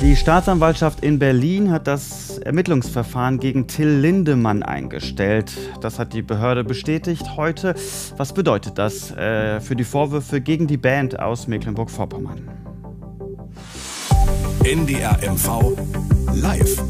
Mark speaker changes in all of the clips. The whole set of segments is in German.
Speaker 1: Die Staatsanwaltschaft in Berlin hat das Ermittlungsverfahren gegen Till Lindemann eingestellt. Das hat die Behörde bestätigt heute. Was bedeutet das äh, für die Vorwürfe gegen die Band aus Mecklenburg-Vorpommern?
Speaker 2: NDR MV
Speaker 1: Live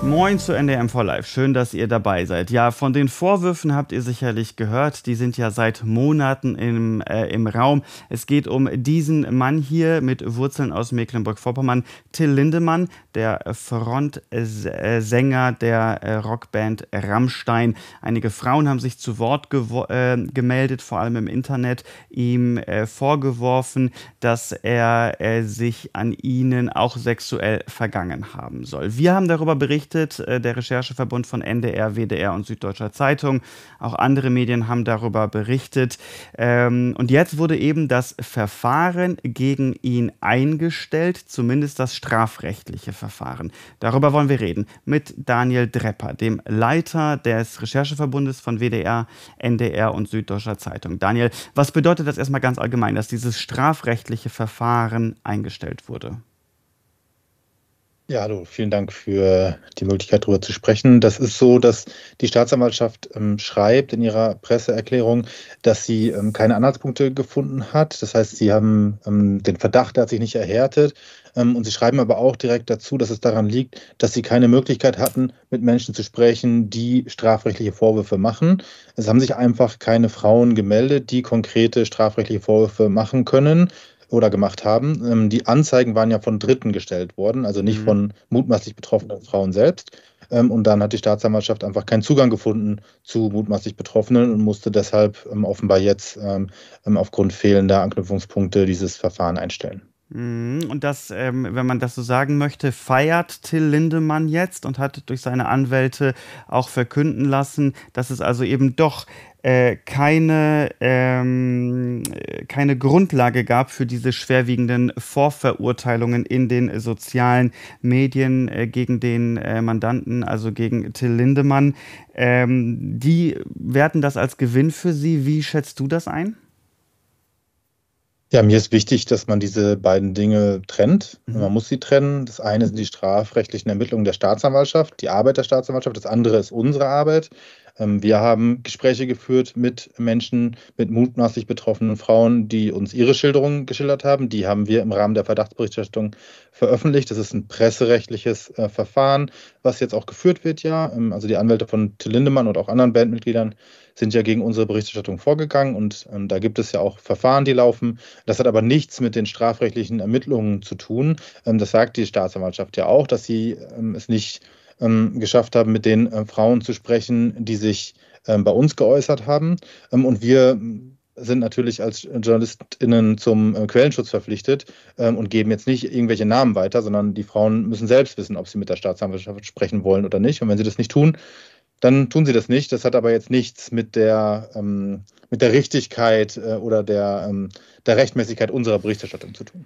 Speaker 1: Moin zu NDM for Life. Schön, dass ihr dabei seid. Ja, von den Vorwürfen habt ihr sicherlich gehört. Die sind ja seit Monaten im, äh, im Raum. Es geht um diesen Mann hier mit Wurzeln aus Mecklenburg-Vorpommern, Till Lindemann, der Frontsänger der äh, Rockband Rammstein. Einige Frauen haben sich zu Wort äh, gemeldet, vor allem im Internet, ihm äh, vorgeworfen, dass er äh, sich an ihnen auch sexuell vergangen haben soll. Wir haben darüber berichtet, berichtet, äh, der Rechercheverbund von NDR, WDR und Süddeutscher Zeitung. Auch andere Medien haben darüber berichtet. Ähm, und jetzt wurde eben das Verfahren gegen ihn eingestellt, zumindest das strafrechtliche Verfahren. Darüber wollen wir reden mit Daniel Drepper, dem Leiter des Rechercheverbundes von WDR, NDR und Süddeutscher Zeitung. Daniel, was bedeutet das erstmal ganz allgemein, dass dieses strafrechtliche Verfahren eingestellt wurde? Ja, hallo,
Speaker 2: vielen Dank für die Möglichkeit, darüber zu sprechen. Das ist so, dass die Staatsanwaltschaft ähm, schreibt in ihrer Presseerklärung, dass sie ähm, keine Anhaltspunkte gefunden hat. Das heißt, sie haben ähm, den Verdacht, der hat sich nicht erhärtet. Ähm, und sie schreiben aber auch direkt dazu, dass es daran liegt, dass sie keine Möglichkeit hatten, mit Menschen zu sprechen, die strafrechtliche Vorwürfe machen. Es haben sich einfach keine Frauen gemeldet, die konkrete strafrechtliche Vorwürfe machen können oder gemacht haben. Ähm, die Anzeigen waren ja von Dritten gestellt worden, also nicht mhm. von mutmaßlich betroffenen Frauen selbst. Ähm, und dann hat die Staatsanwaltschaft einfach keinen Zugang gefunden zu mutmaßlich Betroffenen und musste deshalb ähm, offenbar jetzt ähm, ähm, aufgrund fehlender Anknüpfungspunkte dieses Verfahren
Speaker 1: einstellen. Mhm. Und das, ähm, wenn man das so sagen möchte, feiert Till Lindemann jetzt und hat durch seine Anwälte auch verkünden lassen, dass es also eben doch äh, keine, ähm, keine Grundlage gab für diese schwerwiegenden Vorverurteilungen in den sozialen Medien äh, gegen den äh, Mandanten, also gegen Till Lindemann. Ähm, die werten das als Gewinn für Sie. Wie schätzt du das ein?
Speaker 2: Ja, mir ist wichtig, dass man diese beiden Dinge trennt. Mhm. Man muss sie trennen. Das eine sind die strafrechtlichen Ermittlungen der Staatsanwaltschaft, die Arbeit der Staatsanwaltschaft. Das andere ist unsere Arbeit. Ähm, wir haben Gespräche geführt mit Menschen, mit mutmaßlich betroffenen Frauen, die uns ihre Schilderungen geschildert haben. Die haben wir im Rahmen der Verdachtsberichterstattung veröffentlicht. Das ist ein presserechtliches äh, Verfahren, was jetzt auch geführt wird, ja. Ähm, also die Anwälte von Till Lindemann und auch anderen Bandmitgliedern sind ja gegen unsere Berichterstattung vorgegangen und ähm, da gibt es ja auch Verfahren, die laufen. Das hat aber nichts mit den strafrechtlichen Ermittlungen zu tun. Ähm, das sagt die Staatsanwaltschaft ja auch, dass sie ähm, es nicht ähm, geschafft haben, mit den äh, Frauen zu sprechen, die sich ähm, bei uns geäußert haben. Ähm, und wir sind natürlich als JournalistInnen zum äh, Quellenschutz verpflichtet ähm, und geben jetzt nicht irgendwelche Namen weiter, sondern die Frauen müssen selbst wissen, ob sie mit der Staatsanwaltschaft sprechen wollen oder nicht. Und wenn sie das nicht tun, dann tun sie das nicht. Das hat aber jetzt nichts mit der, ähm, mit der Richtigkeit äh, oder der, ähm, der Rechtmäßigkeit unserer Berichterstattung zu tun.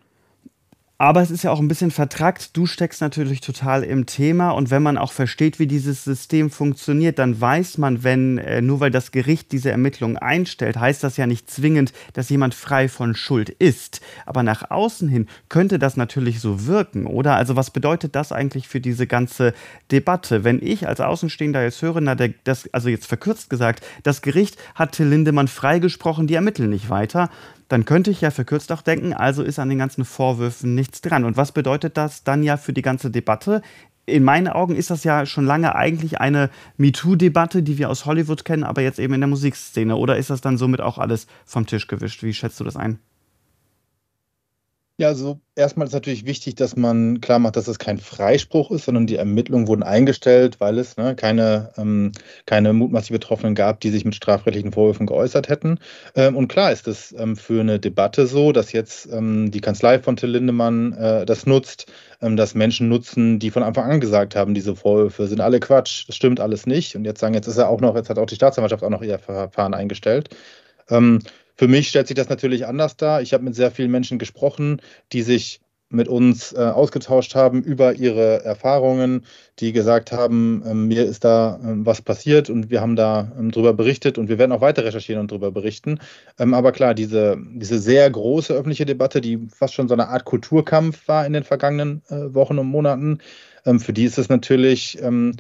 Speaker 1: Aber es ist ja auch ein bisschen vertrackt. Du steckst natürlich total im Thema und wenn man auch versteht, wie dieses System funktioniert, dann weiß man, wenn äh, nur weil das Gericht diese Ermittlungen einstellt, heißt das ja nicht zwingend, dass jemand frei von Schuld ist. Aber nach außen hin könnte das natürlich so wirken, oder? Also was bedeutet das eigentlich für diese ganze Debatte? Wenn ich als Außenstehender jetzt höre, na, der, das, also jetzt verkürzt gesagt, das Gericht hat Till Lindemann freigesprochen, die ermitteln nicht weiter, dann könnte ich ja verkürzt auch denken, also ist an den ganzen Vorwürfen nichts dran. Und was bedeutet das dann ja für die ganze Debatte? In meinen Augen ist das ja schon lange eigentlich eine MeToo-Debatte, die wir aus Hollywood kennen, aber jetzt eben in der Musikszene. Oder ist das dann somit auch alles vom Tisch gewischt? Wie schätzt du das ein?
Speaker 2: Ja, also erstmal ist natürlich wichtig, dass man klar macht, dass es kein Freispruch ist, sondern die Ermittlungen wurden eingestellt, weil es ne, keine, ähm, keine mutmaßlich Betroffenen gab, die sich mit strafrechtlichen Vorwürfen geäußert hätten. Ähm, und klar ist es ähm, für eine Debatte so, dass jetzt ähm, die Kanzlei von Till Lindemann äh, das nutzt, ähm, dass Menschen nutzen, die von Anfang an gesagt haben, diese Vorwürfe sind alle Quatsch, das stimmt alles nicht. Und jetzt sagen, jetzt ist er auch noch, jetzt hat auch die Staatsanwaltschaft auch noch ihr Verfahren eingestellt. Ähm, für mich stellt sich das natürlich anders dar. Ich habe mit sehr vielen Menschen gesprochen, die sich mit uns äh, ausgetauscht haben über ihre Erfahrungen, die gesagt haben, ähm, mir ist da ähm, was passiert und wir haben da ähm, drüber berichtet und wir werden auch weiter recherchieren und darüber berichten. Ähm, aber klar, diese, diese sehr große öffentliche Debatte, die fast schon so eine Art Kulturkampf war in den vergangenen äh, Wochen und Monaten, ähm, für die ist es natürlich ähm,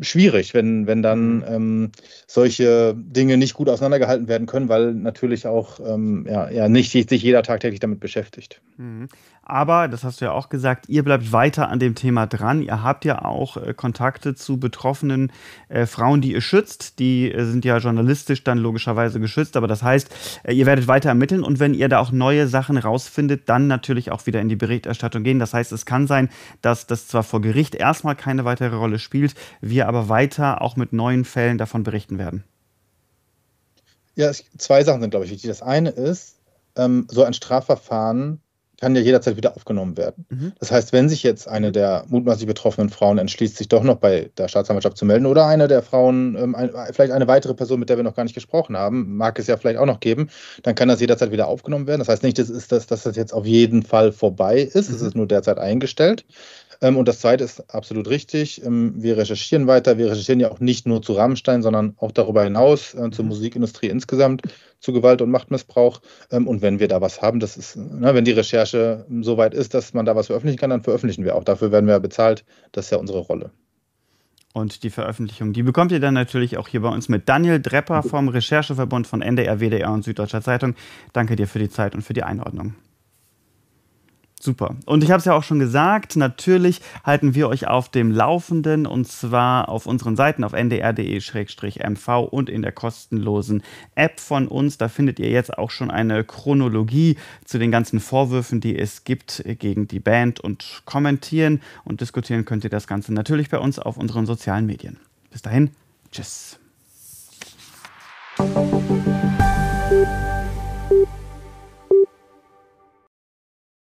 Speaker 2: schwierig, wenn, wenn dann mhm. ähm, solche Dinge nicht gut auseinandergehalten werden können, weil natürlich auch ähm, ja, ja, nicht sich jeder tagtäglich damit beschäftigt.
Speaker 1: Mhm. Aber, das hast du ja auch gesagt, ihr bleibt weiter an dem Thema dran. Ihr habt ja auch äh, Kontakte zu betroffenen äh, Frauen, die ihr schützt. Die äh, sind ja journalistisch dann logischerweise geschützt. Aber das heißt, äh, ihr werdet weiter ermitteln und wenn ihr da auch neue Sachen rausfindet, dann natürlich auch wieder in die Berichterstattung gehen. Das heißt, es kann sein, dass das zwar vor Gericht erstmal keine weitere Rolle spielt, wir aber weiter auch mit neuen Fällen davon berichten werden.
Speaker 2: Ja, zwei Sachen sind, glaube ich, wichtig. Das eine ist, ähm, so ein Strafverfahren kann ja jederzeit wieder aufgenommen werden. Mhm. Das heißt, wenn sich jetzt eine der mutmaßlich betroffenen Frauen entschließt, sich doch noch bei der Staatsanwaltschaft zu melden oder eine der Frauen, ähm, ein, vielleicht eine weitere Person, mit der wir noch gar nicht gesprochen haben, mag es ja vielleicht auch noch geben, dann kann das jederzeit wieder aufgenommen werden. Das heißt nicht, dass, ist das, dass das jetzt auf jeden Fall vorbei ist, mhm. es ist nur derzeit eingestellt. Ähm, und das Zweite ist absolut richtig. Ähm, wir recherchieren weiter. Wir recherchieren ja auch nicht nur zu Rammstein, sondern auch darüber hinaus äh, zur mhm. Musikindustrie insgesamt, zu Gewalt und Machtmissbrauch. Ähm, und wenn wir da was haben, das ist, ne, wenn die Recherche so weit ist, dass man da was veröffentlichen kann, dann veröffentlichen wir auch. Dafür werden wir bezahlt. Das ist ja unsere Rolle.
Speaker 1: Und die Veröffentlichung, die bekommt ihr dann natürlich auch hier bei uns mit Daniel Drepper mhm. vom Rechercheverbund von NDR, WDR und Süddeutscher Zeitung. Danke dir für die Zeit und für die Einordnung. Super. Und ich habe es ja auch schon gesagt, natürlich halten wir euch auf dem Laufenden und zwar auf unseren Seiten auf ndr.de-mv und in der kostenlosen App von uns. Da findet ihr jetzt auch schon eine Chronologie zu den ganzen Vorwürfen, die es gibt gegen die Band und kommentieren und diskutieren könnt ihr das Ganze natürlich bei uns auf unseren sozialen Medien. Bis dahin, tschüss.